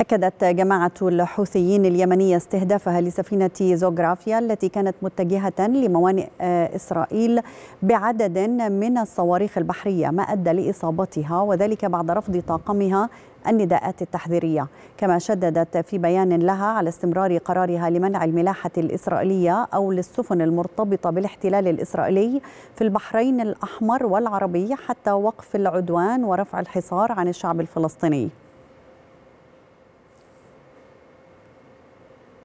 أكدت جماعة الحوثيين اليمنية استهدافها لسفينة زوغرافيا التي كانت متجهة لموانئ آه، إسرائيل بعدد من الصواريخ البحرية ما أدى لإصابتها وذلك بعد رفض طاقمها النداءات التحذيرية كما شددت في بيان لها على استمرار قرارها لمنع الملاحة الإسرائيلية أو للسفن المرتبطة بالاحتلال الإسرائيلي في البحرين الأحمر والعربي حتى وقف العدوان ورفع الحصار عن الشعب الفلسطيني